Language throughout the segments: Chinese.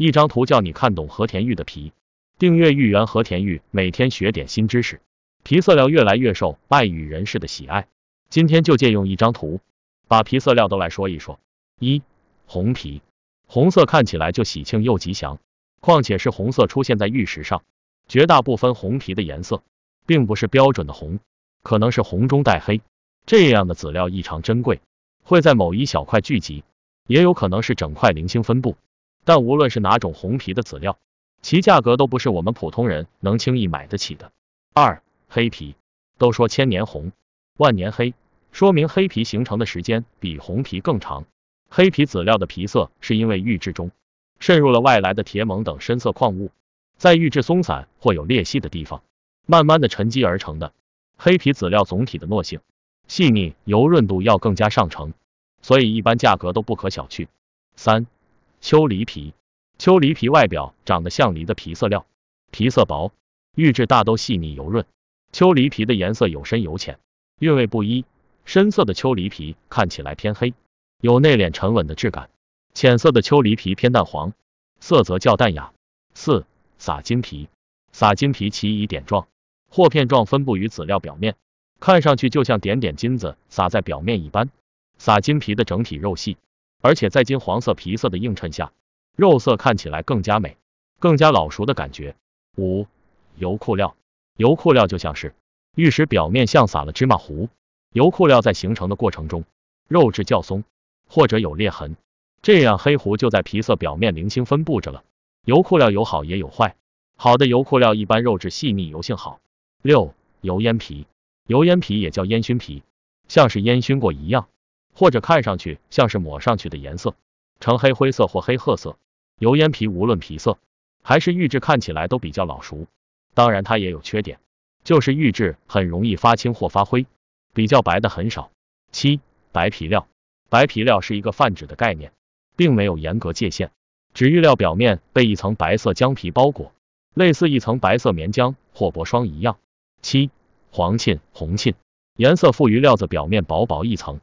一张图叫你看懂和田玉的皮，订阅玉源和田玉，每天学点新知识。皮色料越来越受爱与人士的喜爱，今天就借用一张图，把皮色料都来说一说。一红皮，红色看起来就喜庆又吉祥，况且是红色出现在玉石上，绝大部分红皮的颜色并不是标准的红，可能是红中带黑，这样的籽料异常珍贵，会在某一小块聚集，也有可能是整块零星分布。但无论是哪种红皮的籽料，其价格都不是我们普通人能轻易买得起的。二黑皮都说千年红，万年黑，说明黑皮形成的时间比红皮更长。黑皮籽料的皮色是因为玉质中渗入了外来的铁锰等深色矿物，在玉质松散或有裂隙的地方，慢慢的沉积而成的。黑皮籽料总体的糯性、细腻、油润度要更加上乘，所以一般价格都不可小觑。三秋梨皮，秋梨皮外表长得像梨的皮色料，皮色薄，玉质大都细腻油润。秋梨皮的颜色有深有浅，韵味不一。深色的秋梨皮看起来偏黑，有内敛沉稳的质感；浅色的秋梨皮偏淡黄，色泽较淡雅。四撒金皮，撒金皮其以点状或片状分布于籽料表面，看上去就像点点金子撒在表面一般。撒金皮的整体肉细。而且在金黄色皮色的映衬下，肉色看起来更加美，更加老熟的感觉。五、油库料，油库料就像是玉石表面像撒了芝麻糊，油库料在形成的过程中，肉质较松或者有裂痕，这样黑糊就在皮色表面零星分布着了。油库料有好也有坏，好的油库料一般肉质细腻，油性好。六、油烟皮，油烟皮也叫烟熏皮，像是烟熏过一样。或者看上去像是抹上去的颜色，呈黑灰色或黑褐色。油烟皮无论皮色还是玉质看起来都比较老熟，当然它也有缺点，就是玉质很容易发青或发灰，比较白的很少。七白皮料，白皮料是一个泛指的概念，并没有严格界限，指玉料表面被一层白色浆皮包裹，类似一层白色棉浆或薄霜一样。七黄沁、红沁，颜色赋于料子表面薄薄一层。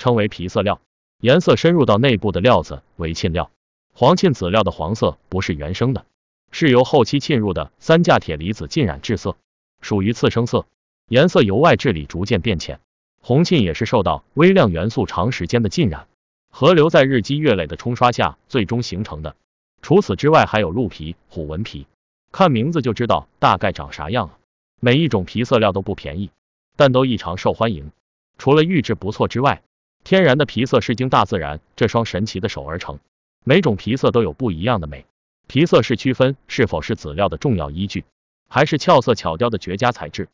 称为皮色料，颜色深入到内部的料子为沁料。黄沁籽料的黄色不是原生的，是由后期沁入的三价铁离子浸染致色，属于次生色，颜色由外至里逐渐变浅。红沁也是受到微量元素长时间的浸染，河流在日积月累的冲刷下最终形成的。除此之外，还有鹿皮、虎纹皮，看名字就知道大概长啥样了。每一种皮色料都不便宜，但都异常受欢迎。除了玉质不错之外，天然的皮色是经大自然这双神奇的手而成，每种皮色都有不一样的美。皮色是区分是否是籽料的重要依据，还是俏色巧雕的绝佳材质。